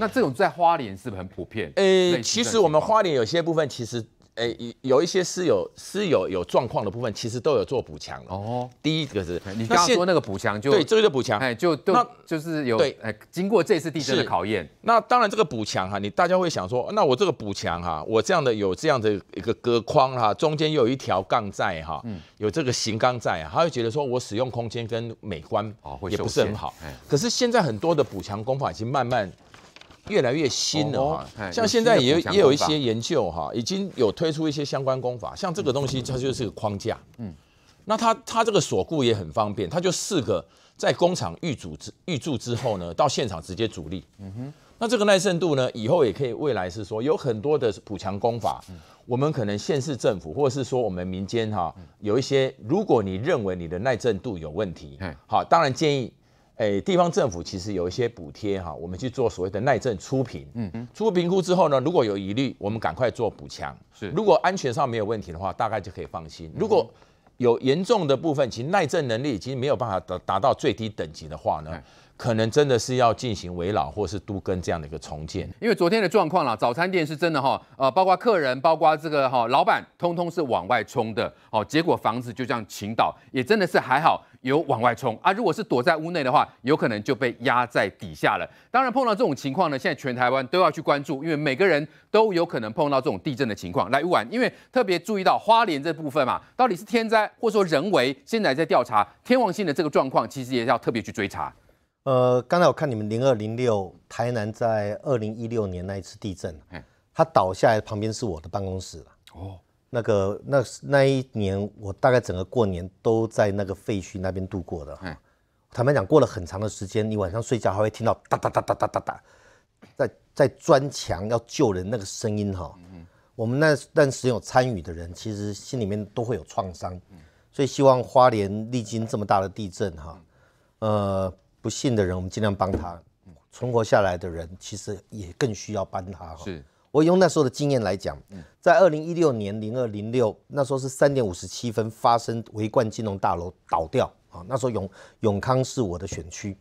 那这种在花莲是不是很普遍？诶，其实我们花莲有些部分，其实诶有有一些是有是有有状况的部分，其实都有做补强哦，第一个是，你刚刚说那个补强就对，这就补强，哎，就那就是有对，哎，经过这次地震的考验，那当然这个补强哈，你大家会想说，那我这个补强哈，我这样的有这样的一个隔框哈，中间又有一条杠在哈，嗯，有这个型钢在，他会觉得说我使用空间跟美观哦，也不是很好。可是现在很多的补强工法已经慢慢。越来越新了哈，像现在也也有一些研究哈，已经有推出一些相关功法，像这个东西它就是个框架，嗯，那它它这个锁固也很方便，它就四个在工厂预组之预铸之后呢，到现场直接主力。嗯哼，那这个耐震度呢，以后也可以未来是说有很多的补强功法，我们可能县市政府或者是说我们民间哈，有一些如果你认为你的耐震度有问题，好，当然建议。哎，地方政府其实有一些补贴哈，我们去做所谓的耐震初评，嗯嗯，初评估之后呢，如果有疑虑，我们赶快做补强。是，如果安全上没有问题的话，大概就可以放心。如果有严重的部分，其实耐震能力已经没有办法达达到最低等级的话呢，可能真的是要进行围绕或是都跟这样的一个重建。因为昨天的状况啦，早餐店是真的哈，呃，包括客人，包括这个哈老板，通通是往外冲的哦，结果房子就这样倾倒，也真的是还好。有往外冲啊！如果是躲在屋内的话，有可能就被压在底下了。当然，碰到这种情况呢，现在全台湾都要去关注，因为每个人都有可能碰到这种地震的情况。来，吴因为特别注意到花莲这部分嘛，到底是天灾或说人为，现在在调查天王星的这个状况，其实也要特别去追查。呃，刚才我看你们零二零六台南在二零一六年那一次地震，它倒下来旁边是我的办公室了。哦。那个那那一年，我大概整个过年都在那个废墟那边度过的。嗯，坦白讲，过了很长的时间，你晚上睡觉还会听到哒哒哒哒哒哒哒，在在砖墙要救人那个声音哈。嗯。我们那那时间有参与的人，其实心里面都会有创伤。嗯。所以希望花莲历经这么大的地震哈，呃，不幸的人我们尽量帮他，存活下来的人其实也更需要帮他。是。我用那时候的经验来讲，在二零一六年零二零六那时候是三点五十七分发生维冠金融大楼倒掉啊，那时候永永康是我的选区，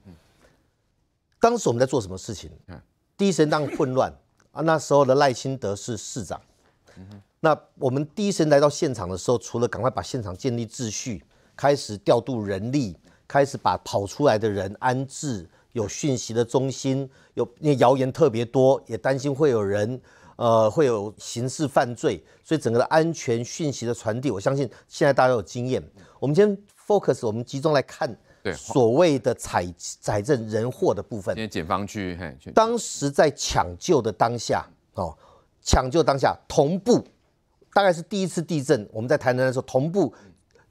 当时我们在做什么事情？嗯，第一神当混乱 啊，那时候的赖清德是市长，那我们第一神来到现场的时候，除了赶快把现场建立秩序，开始调度人力，开始把跑出来的人安置，有讯息的中心，有那谣言特别多，也担心会有人。呃，会有刑事犯罪，所以整个的安全讯息的传递，我相信现在大家有经验。我们今天 focus，我们集中来看所谓的财财政人祸的部分。因为检方去，当时在抢救的当下，哦，抢救当下同步，大概是第一次地震，我们在台南的时候，同步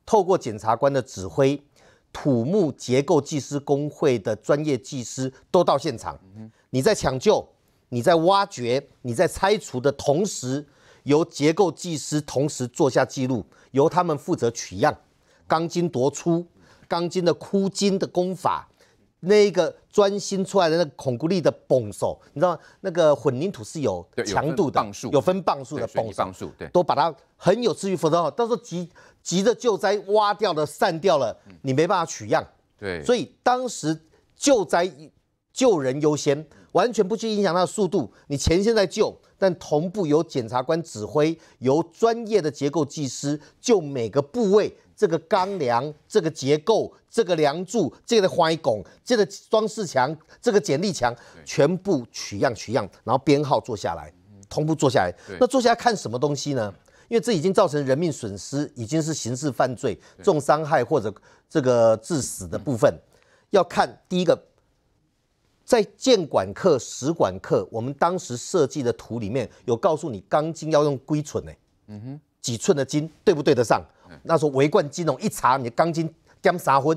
透过检察官的指挥，土木结构技师工会的专业技师都到现场。你在抢救。你在挖掘、你在拆除的同时，由结构技师同时做下记录，由他们负责取样、钢筋夺出、钢筋的箍筋的功法、那个钻心出来的那个孔古力的绑手，你知道那个混凝土是有强度的，有分磅数的，磅数对，都把它很有秩序，否则到时候急急着救灾挖掉了散掉了，你没办法取样。对，所以当时救灾救人优先。完全不去影响它的速度。你前线在救，但同步由检察官指挥，由专业的结构技师就每个部位，这个钢梁、这个结构、这个梁柱、这个花拱、这个装饰墙、这个剪力墙，全部取样取样，然后编号做下来，同步做下来。那做下来看什么东西呢？因为这已经造成人命损失，已经是刑事犯罪、重伤害或者这个致死的部分，要看第一个。在建管课、使管课，我们当时设计的图里面有告诉你钢筋要用硅醇哎，嗯哼，几寸的筋对不对得上？那时候围冠金融一查，你的钢筋干啥分？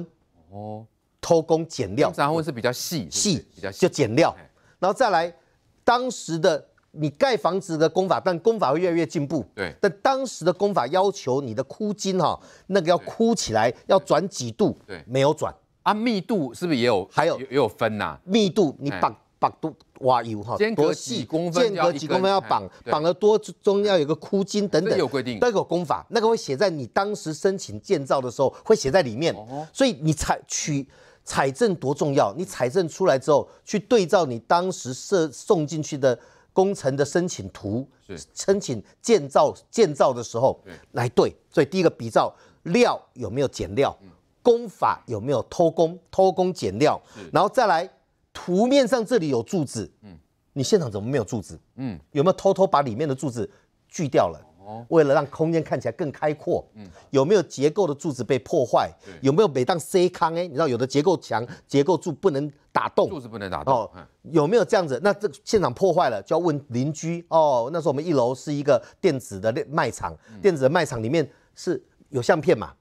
哦，偷工减料。啥分是比较细细？比较就减料。然后再来，当时的你盖房子的工法，但工法会越来越进步。对。但当时的工法要求你的箍筋哈，那个要箍起来要转几度？对，没有转。啊，密度是不是也有？还有也有分呐。密度你绑绑多挖油哈，间隔几公分，间隔几公分要绑，绑了多中要有个箍筋等等。有规定，都有公法，那个会写在你当时申请建造的时候会写在里面。所以你采取采证多重要？你采证出来之后，去对照你当时设送进去的工程的申请图，申请建造建造的时候来对。所以第一个比照料有没有减料。工法有没有偷工偷工减料？然后再来图面上这里有柱子，嗯，你现场怎么没有柱子？嗯，有没有偷偷把里面的柱子锯掉了？哦，为了让空间看起来更开阔，嗯，有没有结构的柱子被破坏？有没有每当 C 康哎？你知道有的结构墙、结构柱不能打洞，柱子不能打洞哦。有没有这样子？那这现场破坏了就要问邻居哦。那时候我们一楼是一个电子的卖场，电子的卖场里面是有相片嘛？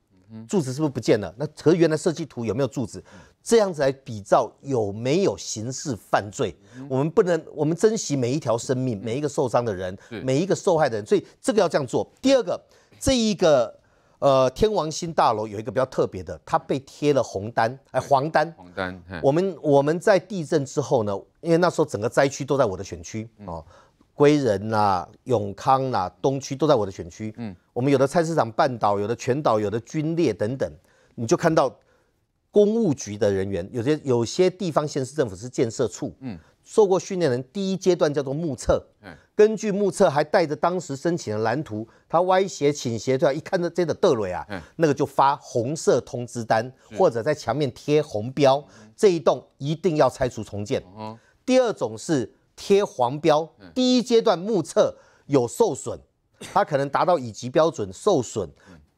柱子是不是不见了？那和原来设计图有没有柱子？这样子来比照有没有刑事犯罪？我们不能，我们珍惜每一条生命，每一个受伤的人，每一个受害的人，所以这个要这样做。第二个，这一个呃天王星大楼有一个比较特别的，它被贴了红单，哎黄单。黄单。我们我们在地震之后呢，因为那时候整个灾区都在我的选区哦。归仁呐，永康呐，东区都在我的选区。嗯，我们有的菜市场半岛，有的全岛，有的军列等等，你就看到公务局的人员，有些有些地方县市政府是建设处，嗯，受过训练人，第一阶段叫做目测，嗯，根据目测还带着当时申请的蓝图，他歪斜倾斜掉，一看到这个德瑞啊，那个就发红色通知单，或者在墙面贴红标，这一栋一定要拆除重建。嗯，第二种是。贴黄标，第一阶段目测有受损，它可能达到乙级标准，受损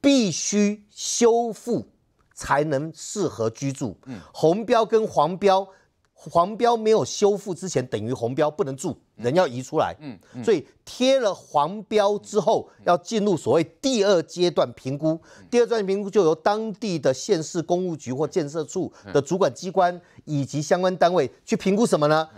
必须修复才能适合居住。红标跟黄标，黄标没有修复之前等于红标不能住，人要移出来。所以贴了黄标之后，要进入所谓第二阶段评估。第二阶段评估就由当地的县市公务局或建设处的主管机关以及相关单位去评估什么呢？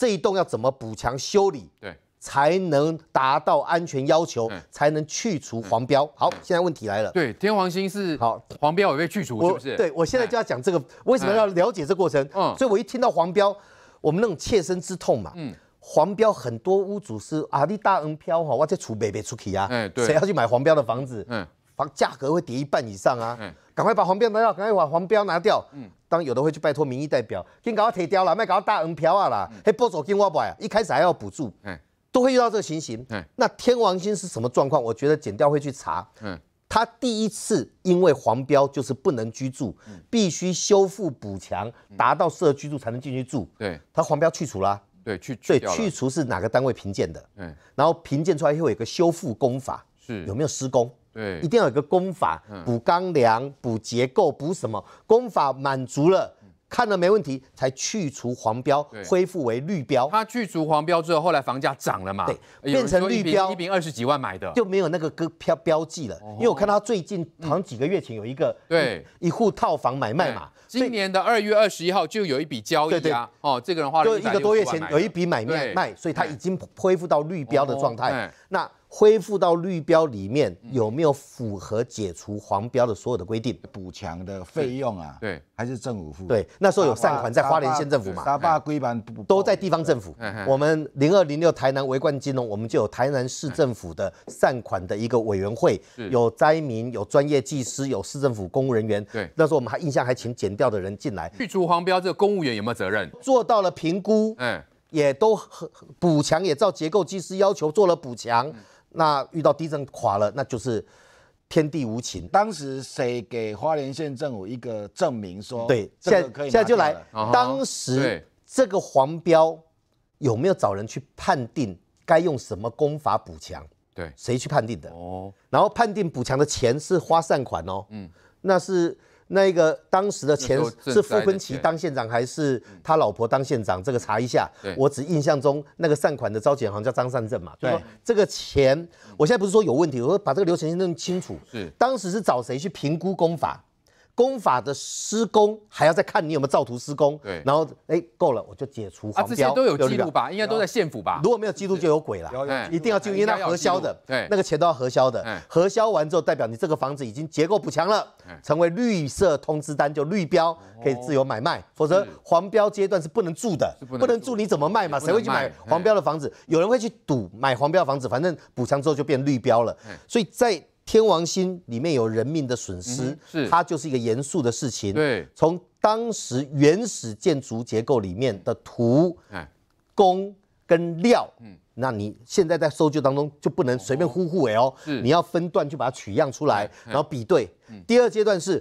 这一栋要怎么补强修理？对，才能达到安全要求，才能去除黄标。好，现在问题来了。对，天王星是好，黄标也被去除，是不是？对，我现在就要讲这个，为什么要了解这过程？嗯，所以我一听到黄标，我们那种切身之痛嘛。嗯，黄标很多屋主是啊，你大额飘哈，我在出北北出去啊，哎，谁要去买黄标的房子？嗯，房价格会跌一半以上啊，赶快把黄标拿掉，赶快把黄标拿掉。嗯。当有的会去拜托民意代表，跟搞阿铁雕了，卖搞大恩票啊啦，还拨走金瓦白，一开始还要补助，嗯，都会遇到这个情形。嗯，那天王星是什么状况？我觉得减掉会去查。嗯，他第一次因为黄标就是不能居住，必须修复补强，达到适合居住才能进去住。对，他黄标去除了。对，去所去除是哪个单位评鉴的？嗯，然后评鉴出来以后有个修复工法，是有没有施工？对，一定要有个功法，补钢梁、补结构、补什么？功法满足了，看了没问题，才去除黄标，恢复为绿标。他去除黄标之后，后来房价涨了嘛？对，变成绿标。一平二十几万买的，就没有那个格标标记了。因为我看到最近好像几个月前有一个对一户套房买卖嘛，今年的二月二十一号就有一笔交易，对啊，哦，这个人花了一个多月前有一笔买卖卖，所以他已经恢复到绿标的状态。那。恢复到绿标里面有没有符合解除黄标的所有的规定？补强的费用啊，对，还是政府付？对，那时候有善款在花莲县政府嘛，沙坝规办都在地方政府。我们零二零六台南维冠金融，我们就有台南市政府的善款的一个委员会，有灾民，有专业技师，有市政府公务人员。对，那时候我们还印象还请减掉的人进来去除黄标，这个公务员有没有责任？做到了评估，嗯，也都很补强，也照结构技师要求做了补强。那遇到地震垮了，那就是天地无情。当时谁给花莲县政府一个证明说？对，现在现在就来，当时这个黄标有没有找人去判定该用什么功法补强？对，谁去判定的？哦，然后判定补强的钱是花善款哦。嗯，那是。那个当时的前是傅坤奇当县长还是他老婆当县长？这个查一下。我只印象中那个善款的招检行叫张善正嘛。对，这个钱我现在不是说有问题，我说把这个流程弄清楚。是，当时是找谁去评估公法？工法的施工还要再看你有没有照图施工，对，然后哎够了我就解除黄标。之都有记录吧？应该都在县府吧？如果没有记录就有鬼了。一定要记录，它核销的。对，那个钱都要核销的。核销完之后，代表你这个房子已经结构补强了，成为绿色通知单就绿标，可以自由买卖。否则黄标阶段是不能住的，不能住你怎么卖嘛？谁会去买黄标的房子？有人会去赌买黄标房子，反正补强之后就变绿标了。所以在天王星里面有人命的损失，是它就是一个严肃的事情。对，从当时原始建筑结构里面的图、工跟料，嗯，那你现在在搜救当中就不能随便呼呼哎哦，你要分段去把它取样出来，然后比对。第二阶段是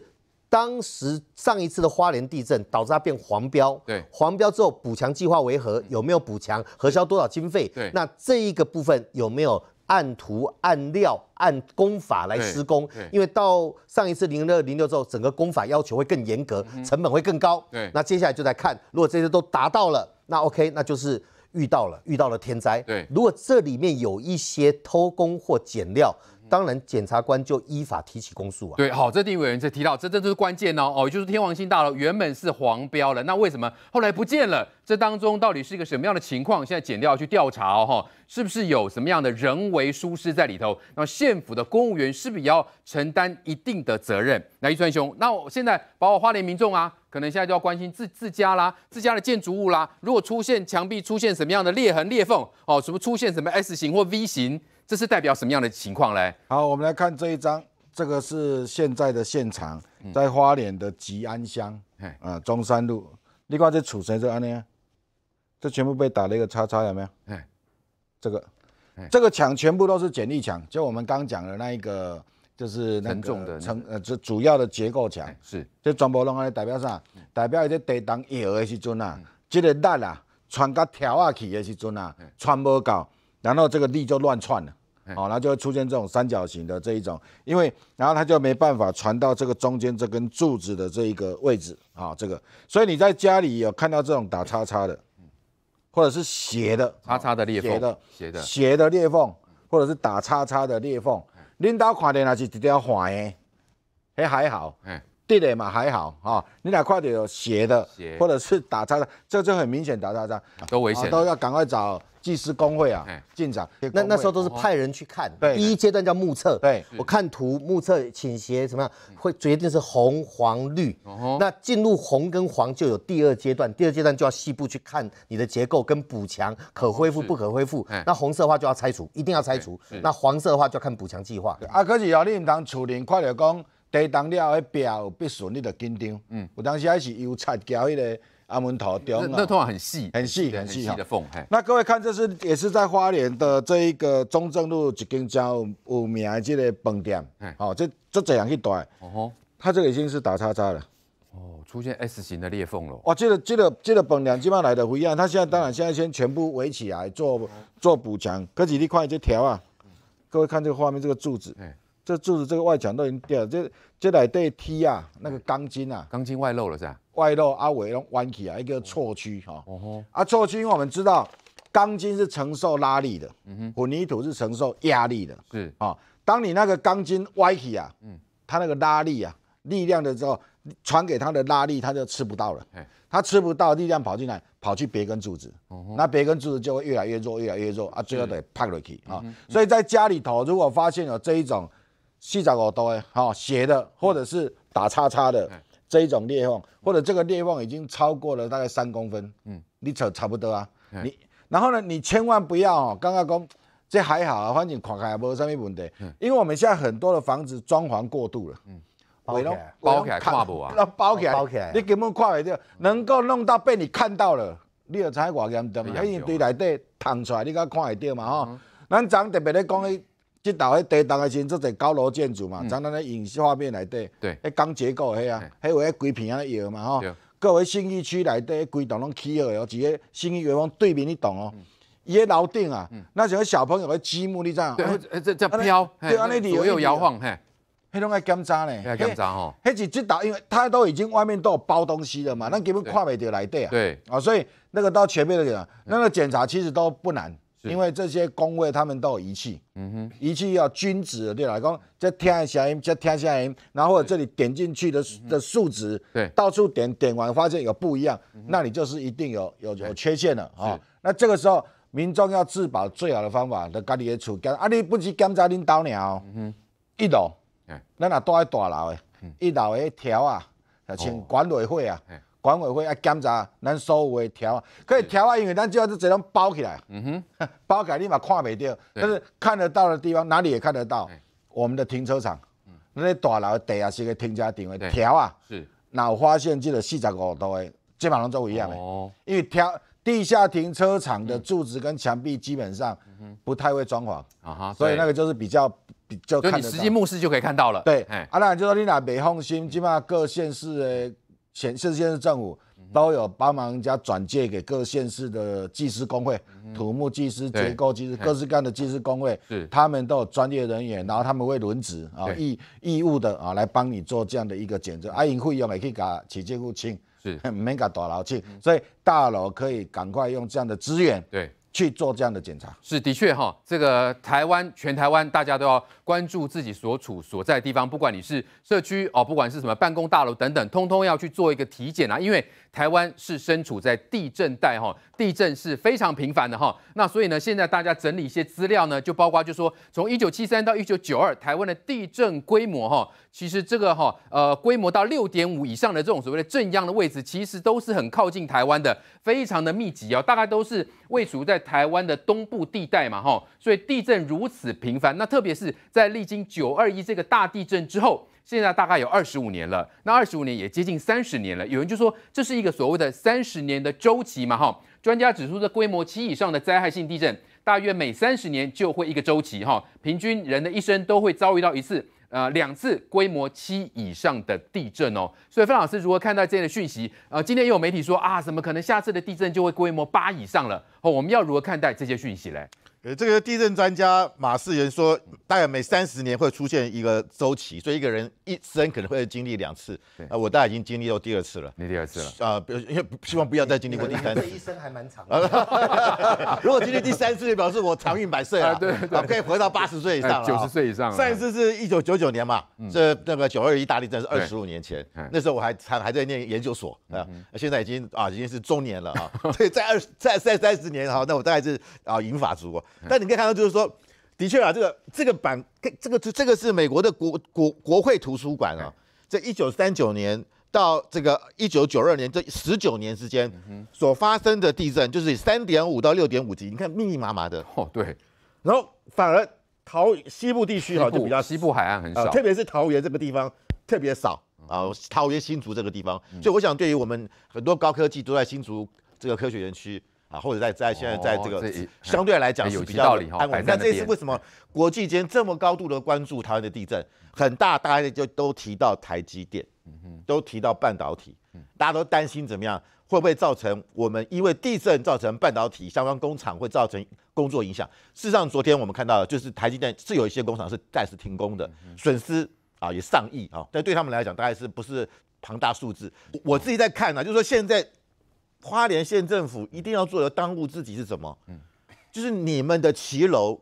当时上一次的花莲地震导致它变黄标，对，黄标之后补强计划为何有没有补强，核销多少经费？对，那这一个部分有没有？按图按料按工法来施工，因为到上一次零六零六之后，整个工法要求会更严格，成本会更高。对，那接下来就在看，如果这些都达到了，那 OK，那就是遇到了遇到了天灾。对，如果这里面有一些偷工或减料。当然，检察官就依法提起公诉啊。对，好，这地委员才提到，这这就是关键哦。哦，就是天王星大楼原本是黄标了，那为什么后来不见了？这当中到底是一个什么样的情况？现在检调去调查哦，哈，是不是有什么样的人为疏失在里头？那县府的公务员是不是要承担一定的责任？那一川兄，那我现在把我花莲民众啊，可能现在就要关心自自家啦、自家的建筑物啦，如果出现墙壁出现什么样的裂痕、裂缝哦，什么出现什么 S 型或 V 型。这是代表什么样的情况嘞？好，我们来看这一张，这个是现在的现场，在花莲的吉安乡，啊中山路，你看这储存这安尼，这全部被打了一个叉叉，有没有？哎，这个，这个墙全部都是剪力墙，就我们刚讲的那一个，就是那个承呃主主要的结构墙，是。这部博龙啊，代表啥？代表一些抵挡力的时候啊，这个力啊，穿个条下去的时阵啊，穿不到，然后这个力就乱窜了。好，然后就会出现这种三角形的这一种，因为然后它就没办法传到这个中间这根柱子的这一个位置啊，这个。所以你在家里有看到这种打叉叉的，或者是斜的叉叉的裂缝，斜的斜的斜的裂缝，或者是打叉叉的裂缝，领导看的那是一条换的，还还好。地雷嘛还好，哈，你俩快点有斜的，或者是打叉的，这就很明显打叉叉，都危险，都要赶快找技师工会啊，进展。那那时候都是派人去看，第一阶段叫目测，我看图目测倾斜什么样，会决定是红、黄、绿，那进入红跟黄就有第二阶段，第二阶段就要细部去看你的结构跟补强，可恢复不可恢复，那红色的话就要拆除，一定要拆除，那黄色的话就看补强计划。啊，可是姚令你当处理，快点工。地洞了，迄有必损，你就紧张。嗯，有当时还是油菜交迄个阿门头长啊。那那通常很细，很细，很细的缝。那各位看，这是也是在花莲的这一个中正路一间叫有名的这个饭店。哦，这这怎样一段？哦它这个已经是打叉叉了。哦，出现 S 型的裂缝了。哇，这个、这个、这个本两本上来的不一样。它现在当然现在先全部围起来做做补墙，可几你看这条啊。各位看这个画面，这个柱子。这柱子这个外墙都已经掉了，这这来对梯啊，那个钢筋啊，钢筋外露了是吧？外露啊，尾用弯起啊，一个错区哈，哦，啊错区，因为我们知道钢筋是承受拉力的，嗯哼，混凝土是承受压力的，是啊，当你那个钢筋歪起啊，嗯，它那个拉力啊，力量的时候传给它的拉力，它就吃不到了，它吃不到力量跑进来，跑去别根柱子，哦，那别根柱子就会越来越弱，越来越弱啊，最后得趴落去啊，所以在家里头如果发现了这一种。细长耳朵的哈斜的，或者是打叉叉的这一种裂缝，或者这个裂缝已经超过了大概三公分，嗯，你扯差不多啊，你然后呢，你千万不要哦，刚刚讲这还好啊，反正垮开也无什么问题，嗯，因为我们现在很多的房子装潢过度了，嗯，包起来，包起来，看不啊，那包起来，包起来，你根本看不到，能够弄到被你看到了，你要在外间等，因为堆内底探出来，你才看会到嘛哈，咱昨特别咧讲即道迄低档的阵，做者高楼建筑嘛，咱那影视画面内底，对，迄钢结构迄啊，迄有迄规片啊摇嘛吼。各位信义区底迄规栋拢起好个，一个信义园方对面一栋哦，伊个楼顶啊，那像小朋友诶积木，你知影？对，这叫飘，对，安尼里有摇晃嘿。迄种爱检查呢，爱检查吼。迄是即道，因为他都已经外面都有包东西了嘛，咱根本看袂着内底啊。对，哦，所以那个到前面的，那个检查其实都不难。因为这些工位他们都有仪器，嗯哼，仪器要均值对来讲这听安小 M 在天安小 M，然后这里点进去的的数值，对，到处点点完发现有不一样，那你就是一定有有有缺陷了啊。那这个时候民众要自保最好的方法，就家里的厝检，啊你不是检查领导鸟，嗯哼，一楼，咱也住在大楼的，一楼的条啊，像管委会啊。管委会爱检查，咱所有的调，可以调啊，因为咱就要是这种包起来，嗯哼，包起来你嘛看未到，但是看得到的地方哪里也看得到，我们的停车场，那些大楼地下室的停车场调啊，是，哪发现这个四十五度的，基本上都一样，的，哦，因为调地下停车场的柱子跟墙壁基本上不太会装潢，啊哈，所以那个就是比较，就看，就你实际目视就可以看到了，对，啊那就说你那没放心，基本上各县市的。县市、县市政府都有帮忙，家转借给各县市的技师工会、土木技师、结构技师，各式各样的技师工会，他们都有专业人员，然后他们会轮值啊，义义务的啊，来帮你做这样的一个检测。啊，银会有，也可以搞企业筑清，是没搞 大楼清，所以大楼可以赶快用这样的资源。对。去做这样的检查是的确哈，这个台湾全台湾大家都要关注自己所处所在地方，不管你是社区哦，不管是什么办公大楼等等，通通要去做一个体检啊，因为。台湾是身处在地震带哈，地震是非常频繁的哈。那所以呢，现在大家整理一些资料呢，就包括就说从一九七三到一九九二，台湾的地震规模哈，其实这个哈呃规模到六点五以上的这种所谓的震央的位置，其实都是很靠近台湾的，非常的密集哦，大概都是位处在台湾的东部地带嘛哈。所以地震如此频繁，那特别是在历经九二一这个大地震之后。现在大概有二十五年了，那二十五年也接近三十年了。有人就说这是一个所谓的三十年的周期嘛？哈，专家指出，这规模七以上的灾害性地震，大约每三十年就会一个周期。哈，平均人的一生都会遭遇到一次，呃，两次规模七以上的地震哦。所以，范老师如何看待这样的讯息？呃，今天又有媒体说啊，什么可能下次的地震就会规模八以上了？哦，我们要如何看待这些讯息呢？呃，这个地震专家马世元说，大概每三十年会出现一个周期，所以一个人一生可能会经历两次。对，啊，我大概已经经历到第二次了。第二次了。啊，表，因为希望不要再经历过第三次。一生还蛮长的。如果经历第三次，就表示我长命百岁啊，对，可以活到八十岁以上了，九十岁以上上一次是一九九九年嘛，这那个九二意大利震是二十五年前，那时候我还才还在念研究所啊，现在已经啊已经是中年了啊，所以在二在三三十年哈，那我大概是啊银发族。但你可以看到，就是说，的确啊，这个这个版，这个这个是美国的国国国会图书馆啊，在一九三九年到这个一九九二年这十九年之间，所发生的地震就是三点五到六点五级，你看密密麻麻的哦，对。然后反而桃西部地区哈就比较西部海岸很少，特别是桃园这个地方特别少啊，桃园新竹这个地方，所以我想对于我们很多高科技都在新竹这个科学园区。啊，或者在在现在在这个相对来讲是比较安稳，但这也是为什么国际间这么高度的关注台湾的地震很大，大家就都提到台积电，嗯都提到半导体，大家都担心怎么样会不会造成我们因为地震造成半导体相关工厂会造成工作影响。事实上，昨天我们看到就是台积电是有一些工厂是暂时停工的，损失啊也上亿啊，但对他们来讲大概是不是庞大数字？我自己在看呢，就是说现在。花莲县政府一定要做的当务之急是什么？嗯，就是你们的骑楼，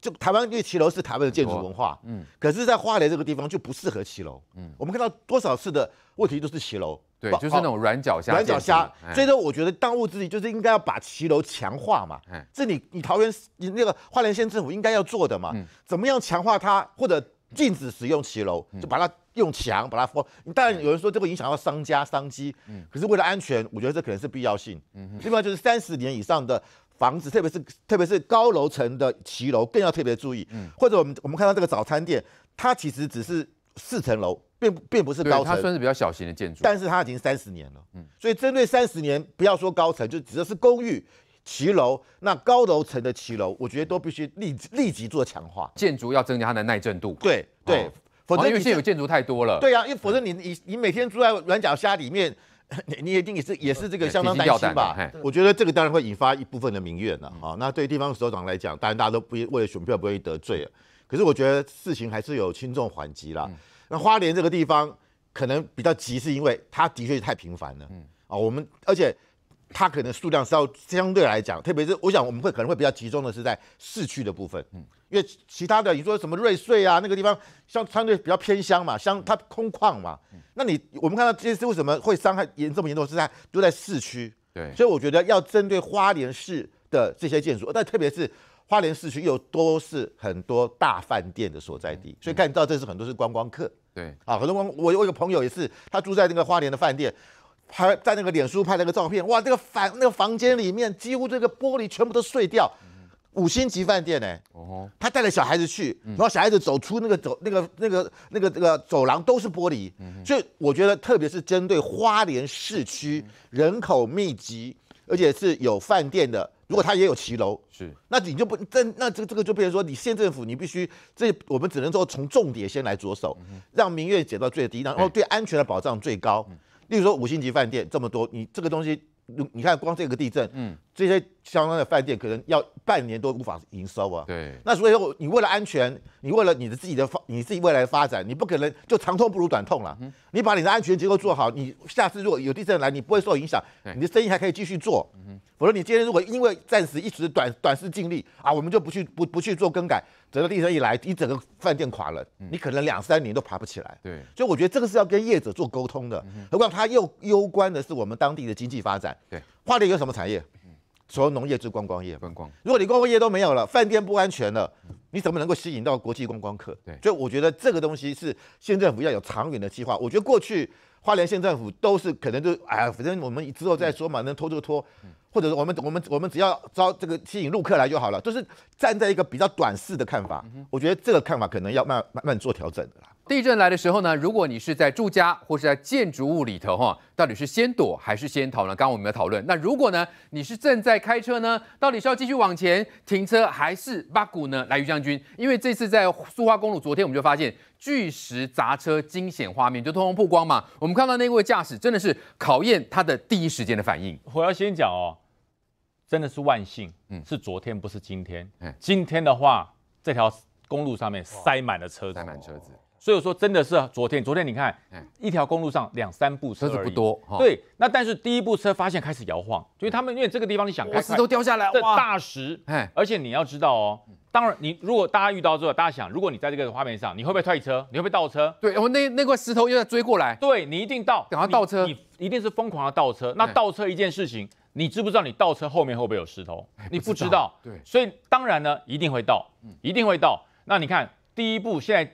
就台湾为骑楼是台湾的建筑文化。嗯，可是，在花莲这个地方就不适合骑楼。嗯，我们看到多少次的问题都是骑楼，对，就是那种软脚虾、软脚虾。所以说，我觉得当务之急就是应该要把骑楼强化嘛。嗯，这你你桃园你那个花莲县政府应该要做的嘛。嗯，怎么样强化它，或者禁止使用骑楼，就把它。用墙把它封，当然有人说这会影响到商家商机，嗯，可是为了安全，我觉得这可能是必要性。嗯，另外就是三十年以上的房子，特别是特别是高楼层的骑楼更要特别注意。嗯，或者我们我们看到这个早餐店，它其实只是四层楼，并并不是高层，它算是比较小型的建筑，但是它已经三十年了。嗯，所以针对三十年，不要说高层，就指的是公寓、骑楼，那高楼层的骑楼，我觉得都必须立立即做强化，建筑要增加它的耐震度。对对。否因为现有建筑太多了，对呀，因为否则你你你每天住在软脚虾里面，你你一定也是也是这个相当担心吧？我觉得这个当然会引发一部分的民怨了。好，那对地方首长来讲，当然大家都不愿为了选票不愿意得罪了。可是我觉得事情还是有轻重缓急啦。那花莲这个地方可能比较急，是因为它的确太频繁了。嗯，啊，我们而且它可能数量是要相对来讲，特别是我想我们会可能会比较集中的是在市区的部分。嗯。因为其他的你说什么瑞穗啊，那个地方相相对比较偏乡嘛，乡它空旷嘛。那你我们看到这些为什么会伤害严这么严重，是在都在市区。对，所以我觉得要针对花莲市的这些建筑，但特别是花莲市区又都是很多大饭店的所在地，所以看到这是很多是观光客。对，啊，很多我我有个朋友也是，他住在那个花莲的饭店，拍在那个脸书拍那个照片，哇，那个房那个房间里面几乎这个玻璃全部都碎掉。五星级饭店呢？哦，他带着小孩子去，然后小孩子走出那个走那个那个那个那个走廊都是玻璃，所以我觉得特别是针对花莲市区人口密集，而且是有饭店的，如果他也有骑楼，是，那你就不，那那这个就变成说你县政府你必须，这我们只能说从重点先来着手，让民怨减到最低，然后对安全的保障最高。例如说五星级饭店这么多，你这个东西，你你看光这个地震，嗯，这些。相关的饭店可能要半年都无法营收啊。对。那所以说，你为了安全，你为了你的自己的发，你自己未来的发展，你不可能就长痛不如短痛了。嗯。你把你的安全结构做好，你下次如果有地震来，你不会受影响，你的生意还可以继续做。嗯否则你今天如果因为暂时一时短短视尽力啊，我们就不去不不去做更改，等到地震一来，一整个饭店垮了，你可能两三年都爬不起来。对。所以我觉得这个是要跟业者做沟通的，何况它又攸关的是我们当地的经济发展。对。花莲有什么产业？所有农业至观光业，观光，如果你观光业都没有了，饭店不安全了，你怎么能够吸引到国际观光客？对，所以我觉得这个东西是县政府要有长远的计划。我觉得过去花莲县政府都是可能就哎，反正我们之后再说嘛，能拖就拖，或者我们我们我们只要招这个吸引陆客来就好了，就是站在一个比较短视的看法。我觉得这个看法可能要慢慢慢做调整的啦。地震来的时候呢，如果你是在住家或是在建筑物里头，哈，到底是先躲还是先逃呢？刚刚我们有讨论。那如果呢，你是正在开车呢，到底是要继续往前停车还是八股呢？来，于将军，因为这次在苏花公路，昨天我们就发现巨石砸车惊险画面，就通通曝光嘛。我们看到那位驾驶真的是考验他的第一时间的反应。我 要先讲哦，真的是万幸，嗯，是昨天，不是今天。嗯，今天的话，这条公路上面塞满了车子，塞满车子。所以说，真的是昨天。昨天你看，一条公路上两三部车，车子不多。对，那但是第一部车发现开始摇晃，就为他们因为这个地方，你想，看，石头掉下来，大石。而且你要知道哦，当然，你如果大家遇到之后，大家想，如果你在这个画面上，你会不会退车？你会不会倒车？对，我那那块石头又在追过来。对你一定倒，等他倒车，你一定是疯狂的倒车。那倒车一件事情，你知不知道？你倒车后面会不会有石头？你不知道。对，所以当然呢，一定会倒，一定会倒。那你看，第一步，现在。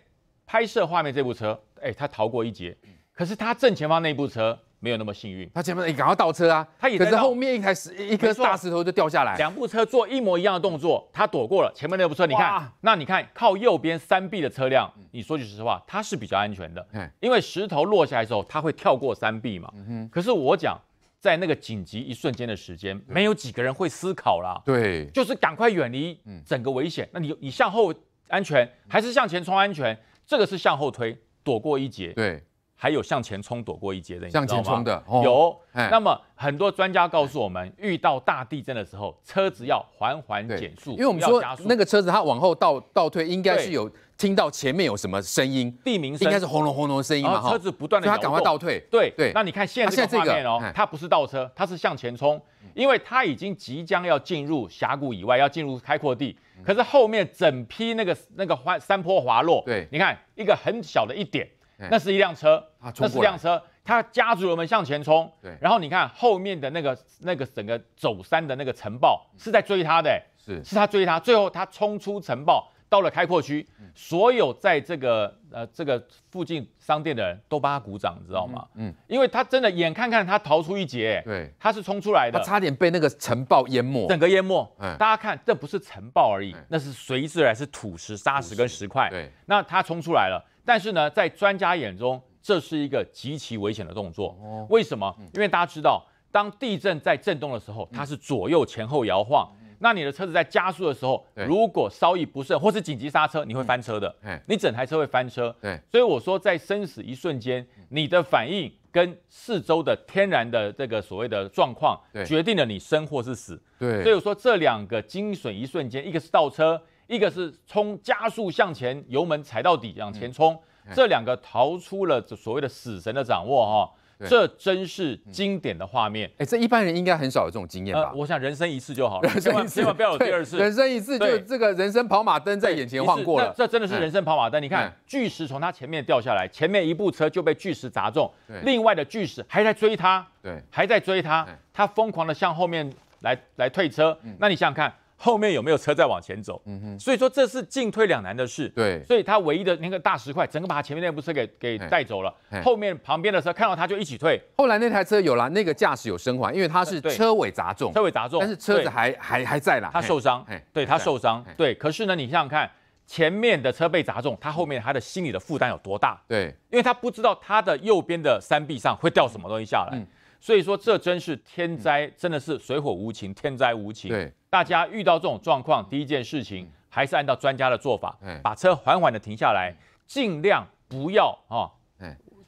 拍摄画面这部车，哎，他逃过一劫。可是他正前方那部车没有那么幸运。他前面你赶快倒车啊！他也可是后面一台石一颗大石头就掉下来。两部车做一模一样的动作，他躲过了前面那部车。你看，那你看靠右边三 B 的车辆，你说句实话，它是比较安全的。因为石头落下来的时候，它会跳过三 B 嘛。可是我讲，在那个紧急一瞬间的时间，没有几个人会思考啦。对。就是赶快远离整个危险。那你你向后安全，还是向前冲安全？这个是向后推，躲过一劫。对，还有向前冲，躲过一劫的，向前冲的有。那么很多专家告诉我们，遇到大地震的时候，车子要缓缓减速，因为我们说那个车子它往后倒倒退，应该是有听到前面有什么声音，地名应该是轰隆轰隆的声音嘛，车子不断的它赶快倒退。对对，那你看现在这个画面哦，它不是倒车，它是向前冲，因为它已经即将要进入峡谷以外，要进入开阔地。可是后面整批那个那个滑山坡滑落，对，你看一个很小的一点，那是一辆车那是一辆车，它加足油门向前冲，对，然后你看后面的那个那个整个走山的那个尘暴是在追他的，是是他追他，最后他冲出尘暴。到了开阔区，所有在这个呃这个附近商店的人都帮他鼓掌，你知道吗？嗯，因为他真的眼看看他逃出一劫，对，他是冲出来的，他差点被那个尘暴淹没，整个淹没。大家看，这不是尘暴而已，那是随之而来是土石、沙石跟石块。对，那他冲出来了，但是呢，在专家眼中，这是一个极其危险的动作。为什么？因为大家知道，当地震在震动的时候，它是左右前后摇晃。那你的车子在加速的时候，如果稍一不慎或是紧急刹车，你会翻车的。你整台车会翻车。所以我说在生死一瞬间，你的反应跟四周的天然的这个所谓的状况，决定了你生或是死。所以我说这两个精险一瞬间，一个是倒车，一个是冲加速向前，油门踩到底往前冲，这两个逃出了所谓的死神的掌握哈。这真是经典的画面，哎，这一般人应该很少有这种经验吧？我想人生一次就好了，千万千万不要有第二次。人生一次就这个人生跑马灯在眼前晃过了，这真的是人生跑马灯。你看巨石从他前面掉下来，前面一部车就被巨石砸中，另外的巨石还在追他，对，还在追他，他疯狂的向后面来来退车。那你想想看。后面有没有车在往前走？嗯哼，所以说这是进退两难的事。对，所以他唯一的那个大石块，整个把他前面那部车给给带走了。后面旁边的车看到他就一起退。后来那台车有了，那个驾驶有生还，因为他是车尾砸中，车尾砸中，但是车子还还还在啦，他受伤。对他受伤，对。可是呢，你想想看，前面的车被砸中，他后面他的心理的负担有多大？对，因为他不知道他的右边的山壁上会掉什么东西下来。所以说，这真是天灾，真的是水火无情，天灾无情。对，大家遇到这种状况，第一件事情还是按照专家的做法，把车缓缓的停下来，尽量不要啊，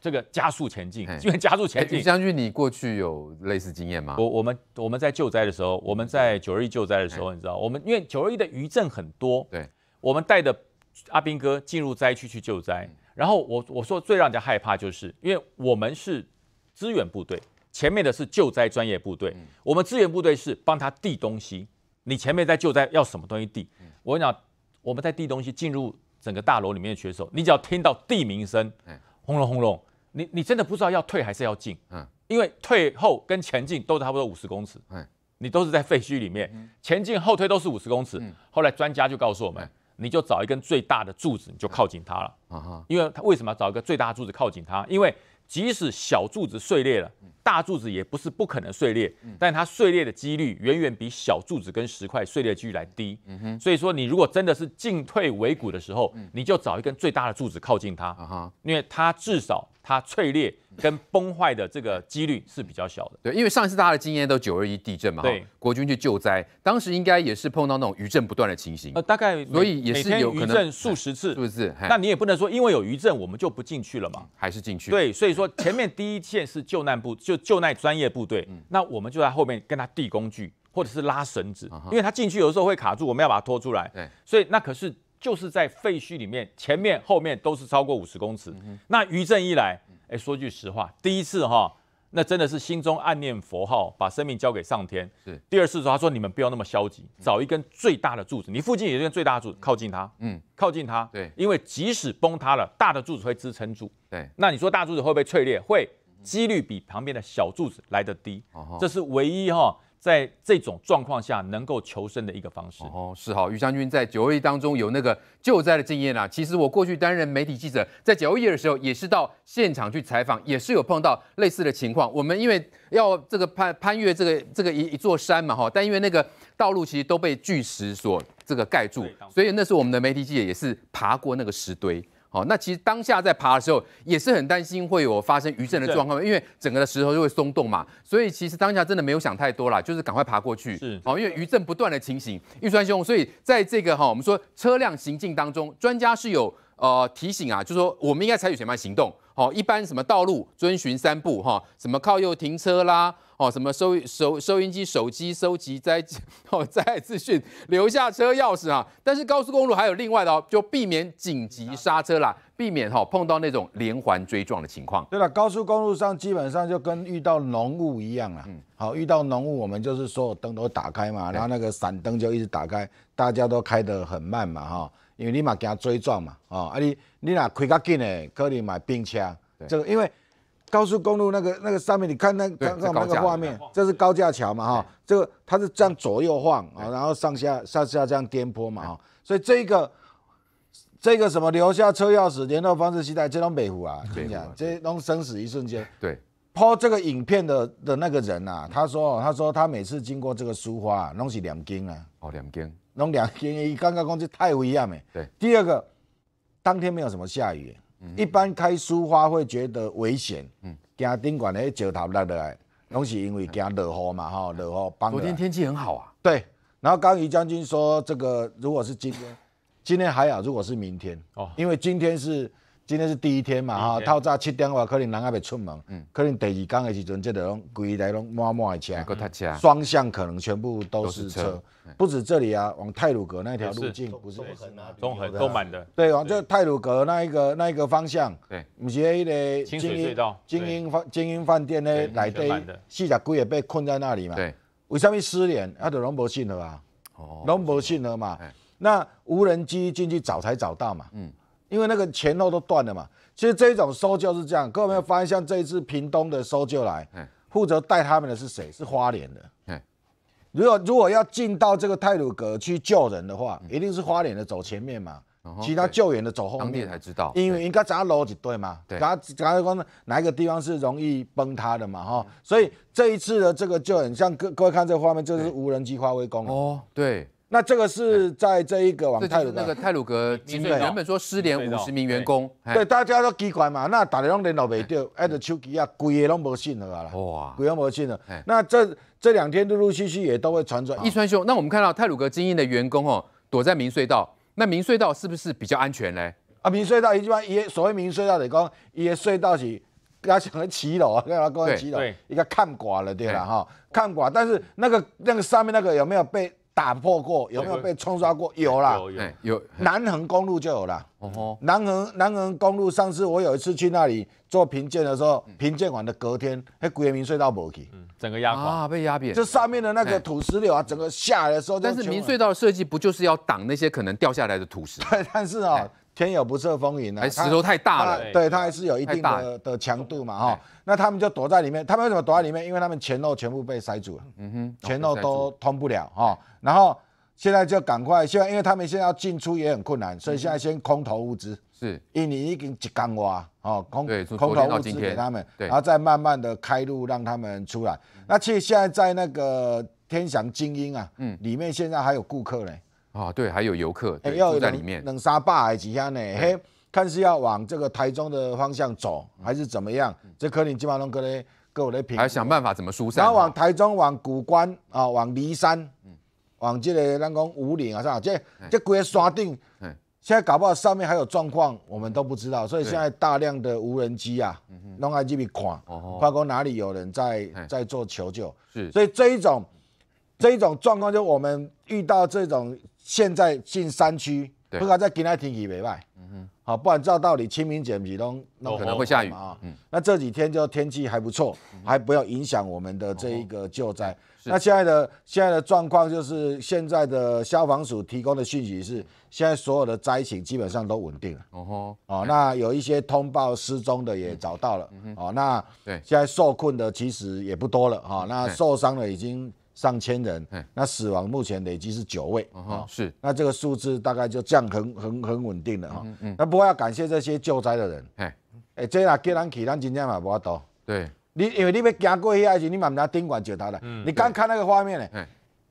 这个加速前进，因为加速前进。李将军，你过去有类似经验吗？我我们我们在救灾的时候，我们在九二一救灾的时候，你知道，我们因为九二一的余震很多，对，我们带的阿兵哥进入灾区去救灾，然后我我说最让人家害怕，就是因为我们是支援部队。前面的是救灾专业部队，我们支援部队是帮他递东西。你前面在救灾要什么东西递？我跟你讲，我们在递东西进入整个大楼里面的选手，你只要听到地鸣声，轰隆轰隆，你你真的不知道要退还是要进，嗯，因为退后跟前进都差不多五十公尺，你都是在废墟里面前进后退都是五十公尺。后来专家就告诉我们，你就找一根最大的柱子，你就靠近它了，啊哈，因为它为什么要找一个最大的柱子靠近它？因为即使小柱子碎裂了，大柱子也不是不可能碎裂，但它碎裂的几率远远比小柱子跟石块碎裂的几率来低。所以说你如果真的是进退维谷的时候，你就找一根最大的柱子靠近它，因为它至少它碎裂。跟崩坏的这个几率是比较小的，对，因为上一次大家的经验都九二一地震嘛，对，国军去救灾，当时应该也是碰到那种余震不断的情形，呃，大概所以也是有余震数十次，是不是？那你也不能说因为有余震我们就不进去了嘛，还是进去。对，所以说前面第一线是救难部，就救难专业部队，那我们就在后面跟他递工具或者是拉绳子，因为他进去有的时候会卡住，我们要把他拖出来，对。所以那可是就是在废墟里面，前面后面都是超过五十公尺，那余震一来。哎，说句实话，第一次哈，那真的是心中暗念佛号，把生命交给上天。第二次说，他说你们不要那么消极，找一根最大的柱子，你附近有一根最大的柱子，靠近它，嗯，靠近它。对。因为即使崩塌了，大的柱子会支撑住。对。那你说大柱子会会脆裂？会，几率比旁边的小柱子来得低。这是唯一哈。在这种状况下，能够求生的一个方式哦，是哈。于将军在九月当中有那个救灾的经验啊。其实我过去担任媒体记者，在九月的时候也是到现场去采访，也是有碰到类似的情况。我们因为要这个攀攀越这个这个一一座山嘛哈，但因为那个道路其实都被巨石所这个盖住，所以那时我们的媒体记者也是爬过那个石堆。好，那其实当下在爬的时候也是很担心会有发生余震的状况，因为整个的石头就会松动嘛。所以其实当下真的没有想太多啦，就是赶快爬过去。是，好，因为余震不断的情形，玉川兄，所以在这个哈，我们说车辆行进当中，专家是有呃提醒啊，就说我们应该采取什么行动。哦，一般什么道路遵循三步哈，什么靠右停车啦，哦，什么收收收音机、手机收集在 哦，在资讯留下车钥匙啊。但是高速公路还有另外的哦，就避免紧急刹车啦，避免哈碰到那种连环追撞的情况。对了，高速公路上基本上就跟遇到浓雾一样啊。嗯。好，遇到浓雾，我们就是所有灯都打开嘛，然后那个闪灯就一直打开，大家都开得很慢嘛，哈。因为你嘛惊追撞嘛，哦，啊你你若开较紧的，可能买冰车。这个因为高速公路那个那个上面你看那刚刚那个画面，这是高架桥嘛哈，这个它是这样左右晃啊，然后上下上下这样颠簸嘛哈，所以这个这个什么留下车钥匙联络方式携带，这通北湖啊，跟你讲这弄生死一瞬间。对，抛这个影片的的那个人啊，他说他说他每次经过这个苏花弄起两斤啊。哦，两斤。拢两天，刚刚空气太危险样对，第二个当天没有什么下雨，一般开苏花会觉得危险，嗯，惊顶管那些石头落来，拢是因为惊落雨嘛哈，落雨帮。昨天天气很好啊。对，然后刚于将军说，这个如果是今天，今天还好；如果是明天，哦，因为今天是。今天是第一天嘛，哈，透早七点哇，可能人还袂出门，嗯，可能第二天的时阵，这里拢，规台拢满满的车，双向可能全部都是车，不止这里啊，往泰鲁阁那条路径，不是，东横啊，东满的，对，往这泰鲁阁那一个那一个方向，对，毋是迄个英精英饭精英饭店的来对，四十几也被困在那里嘛，对，为什么失联？啊，就龙柏信的啊，哦，龙柏信的嘛，那无人机进去找才找到嘛，嗯。因为那个前后都断了嘛，其实这一种搜救是这样，各位有没有发现，像这一次屏东的搜救来，负责带他们的是谁？是花脸的。如果如果要进到这个泰鲁阁去救人的话，一定是花脸的走前面嘛，其他救援的走后面。当地才知道，因为应该砸握逻辑对嘛，砸哪一哪一个地方是容易崩塌的嘛哈，所以这一次的这个就很像各各位看这画面就是无人机发挥功能哦，对。那这个是在这一个，往泰鲁那个泰鲁格，原本说失联五十名员工，对，大家都奇怪嘛。那打的让领导被丢，哎手机啊，贵的那不信了啦，哇，贵的那信了。那这这两天陆陆续续也都会传来。一川兄，那我们看到泰鲁格精英的员工哦，躲在明隧道，那明隧道是不是比较安全嘞？啊，明隧道一般也所谓明隧道，的，刚刚一些隧道是，跟他讲的七楼啊，跟他讲的七楼，应该看寡了对了哈，看寡。但是那个那个上面那个有没有被？打破过有没有被冲刷过？有啦，有有南横公路就有了。哦南横南横公路，上次我有一次去那里做评鉴的时候，评鉴完的隔天，那古猿明隧道没起，嗯，整个压垮，啊，被压扁。这上面的那个土石流啊，整个下来的时候，但是明隧道设计不就是要挡那些可能掉下来的土石？对，但是啊。天有不测风云啊！石头太大了，对它还是有一定的的强度嘛哈。那他们就躲在里面，他们为什么躲在里面？因为他们前后全部被塞住了，嗯哼，前后都通不了哈。然后现在就赶快，现在因为他们现在要进出也很困难，所以现在先空投物资，是印尼已经一缸挖哦，空空投物资给他们，然后再慢慢的开路让他们出来。那其实现在在那个天翔精英啊，嗯，里面现在还有顾客嘞。啊，对，还有游客住在里面，两三百还几样呢？嘿，看是要往这个台中的方向走，还是怎么样？这可能基本上可能各我来评，来想办法怎么疏散。然后往台中，往古关啊，往离山，往这个咱讲五岭啊啥？这这几个山顶，现在搞不好上面还有状况，我们都不知道，所以现在大量的无人机啊，弄来这边看，看讲哪里有人在在做求救。是，所以这一种这一种状况，就我们遇到这种。现在进山区，不管在今他天气米外。嗯好，不然照道理清明节几钟那可能会下雨嘛啊。嗯，那这几天就天气还不错，还不要影响我们的这一个救灾。那现在的现在的状况就是现在的消防署提供的讯息是，现在所有的灾情基本上都稳定了。哦吼，哦，那有一些通报失踪的也找到了。哦，那对，现在受困的其实也不多了哈。那受伤的已经。上千人，那死亡目前累计是九位，是。那这个数字大概就降很很很稳定的哈。那不过要感谢这些救灾的人，哎，这啊叫咱去，咱真正嘛不怕多。对，你因为你没行过去还是你满人家宾管住他的，你刚看那个画面呢，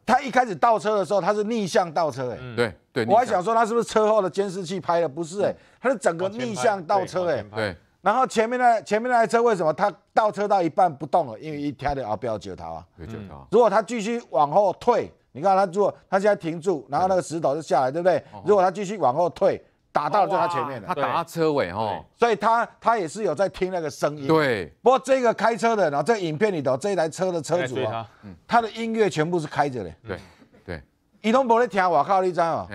他一开始倒车的时候他是逆向倒车，哎，对对。我还想说他是不是车后的监视器拍的？不是，哎，他是整个逆向倒车，哎，对。然后前面那前面那台车为什么它倒车到一半不动了？因为一听到啊不要九逃啊，如果他继续往后退，你看他如果他现在停住，然后那个石头就下来，对不对？如果他继续往后退，打到了就他前面了，他打他车尾哦，所以他他也是有在听那个声音。对，不过这个开车的，然后在影片里头这一台车的车主啊，他的音乐全部是开着的。对对，伊东伯利听我靠你知道吗？